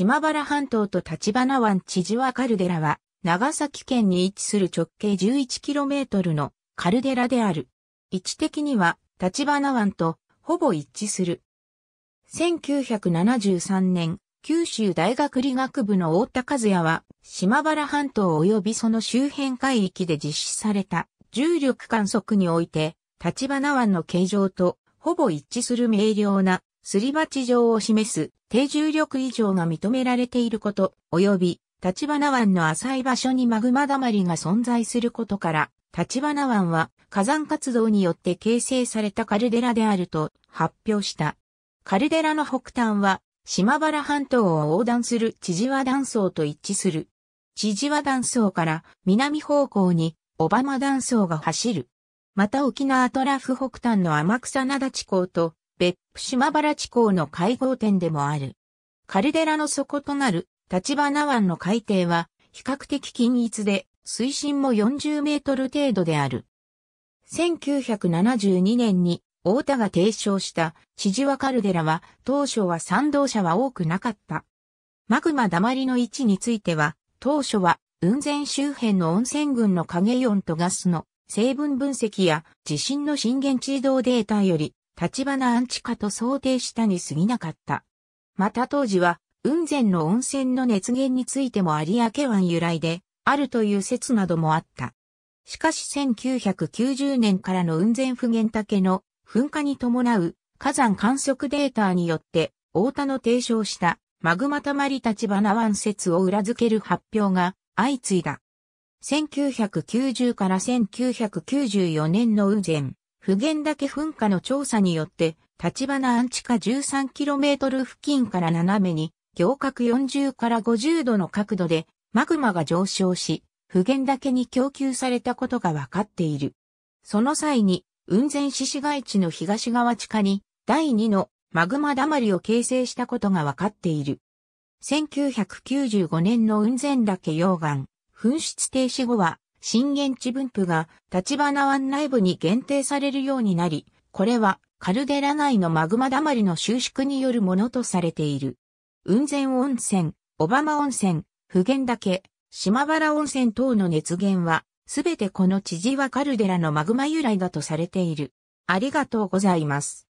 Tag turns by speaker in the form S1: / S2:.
S1: 島原半島と立花湾千々和カルデラは、長崎県に位置する直径 11km のカルデラである。位置的には、立花湾とほぼ一致する。1973年、九州大学理学部の大田和也は、島原半島及びその周辺海域で実施された重力観測において、立花湾の形状とほぼ一致する明瞭なすり鉢状を示す低重力以上が認められていること、及び、立花湾の浅い場所にマグマだまりが存在することから、立花湾は火山活動によって形成されたカルデラであると発表した。カルデラの北端は島原半島を横断する千々和断層と一致する。千々和断層から南方向に小浜断層が走る。また沖縄トラフ北端の天草灘地港と別府島原地港の会合点でもある。カルデラの底となる立花湾の海底は比較的均一で水深も40メートル程度である。1972年に大田が提唱した千々和カルデラは当初は賛同者は多くなかった。マグマ溜りの位置については当初は雲仙周辺の温泉群の影イオンとガスの成分分析や地震の震源地動データより立花アンチ化と想定したに過ぎなかった。また当時は、雲仙の温泉の熱源についても有明湾由来で、あるという説などもあった。しかし1990年からの雲仙普賢岳の噴火に伴う火山観測データによって、大田の提唱したマグマ溜まり立花湾説を裏付ける発表が相次いだ。1990から1994年の雲仙、普賢岳噴火の調査によって、立花アン地下 13km 付近から斜めに、行角40から50度の角度で、マグマが上昇し、普賢岳に供給されたことが分かっている。その際に、雲仙市市街地の東側地下に、第2のマグマだまりを形成したことが分かっている。1995年の雲仙岳溶岩、噴出停止後は震源地分布が立花湾内部に限定されるようになり、これはカルデラ内のマグマだまりの収縮によるものとされている。雲仙温泉、小浜温泉、普賢岳、島原温泉等の熱源は、すべてこの知事はカルデラのマグマ由来だとされている。ありがとうございます。